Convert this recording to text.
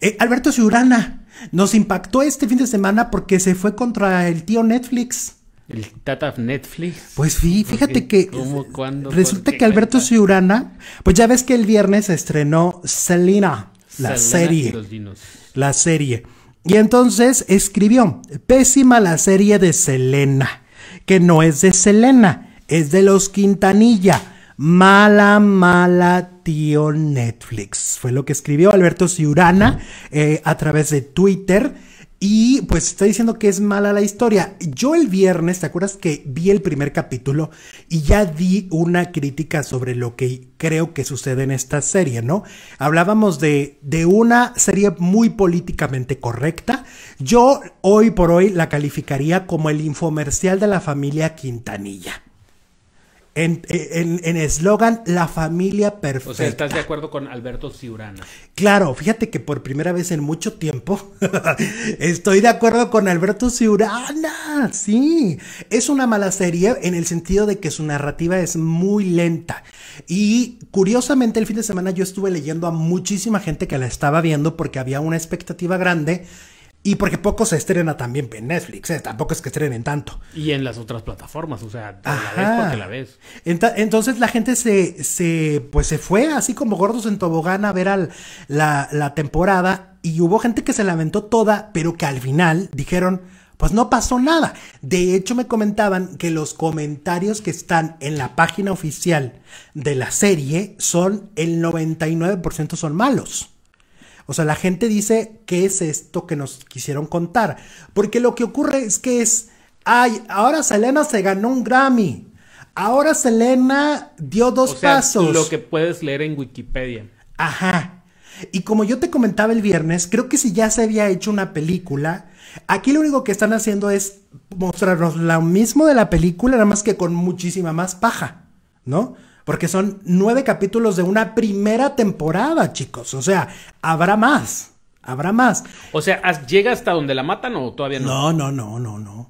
Eh, Alberto Ciurana nos impactó este fin de semana porque se fue contra el tío Netflix. El Tata Netflix. Pues sí, fíjate que resulta que Alberto Ciurana, pues ya ves que el viernes estrenó Selena, la serie. La serie. Y entonces escribió, pésima la serie de Selena, que no es de Selena, es de los Quintanilla Mala, mala tío Netflix. Fue lo que escribió Alberto Ciurana eh, a través de Twitter. Y pues está diciendo que es mala la historia. Yo el viernes, ¿te acuerdas que vi el primer capítulo y ya di una crítica sobre lo que creo que sucede en esta serie, ¿no? Hablábamos de, de una serie muy políticamente correcta. Yo hoy por hoy la calificaría como el infomercial de la familia Quintanilla en eslogan, la familia perfecta. O sea, ¿estás de acuerdo con Alberto Ciurana? Claro, fíjate que por primera vez en mucho tiempo estoy de acuerdo con Alberto Ciurana. Sí, es una mala serie en el sentido de que su narrativa es muy lenta. Y curiosamente el fin de semana yo estuve leyendo a muchísima gente que la estaba viendo porque había una expectativa grande y porque poco se estrena también en Netflix, eh, tampoco es que estrenen tanto. Y en las otras plataformas, o sea, de la ves porque la ves. entonces la gente se, se, pues se fue así como gordos en tobogán a ver al, la, la temporada y hubo gente que se lamentó toda, pero que al final dijeron, pues no pasó nada. De hecho, me comentaban que los comentarios que están en la página oficial de la serie son el 99% son malos. O sea, la gente dice, ¿qué es esto que nos quisieron contar? Porque lo que ocurre es que es, ay, ahora Selena se ganó un Grammy. Ahora Selena dio dos o sea, Lo que puedes leer en Wikipedia. Ajá. Y como yo te comentaba el viernes, creo que si ya se había hecho una película, aquí lo único que están haciendo es mostrarnos lo mismo de la película, nada más que con muchísima más paja, ¿no? porque son nueve capítulos de una primera temporada, chicos. O sea, habrá más, habrá más. O sea, ¿llega hasta donde la matan o todavía no? No, no, no, no, no.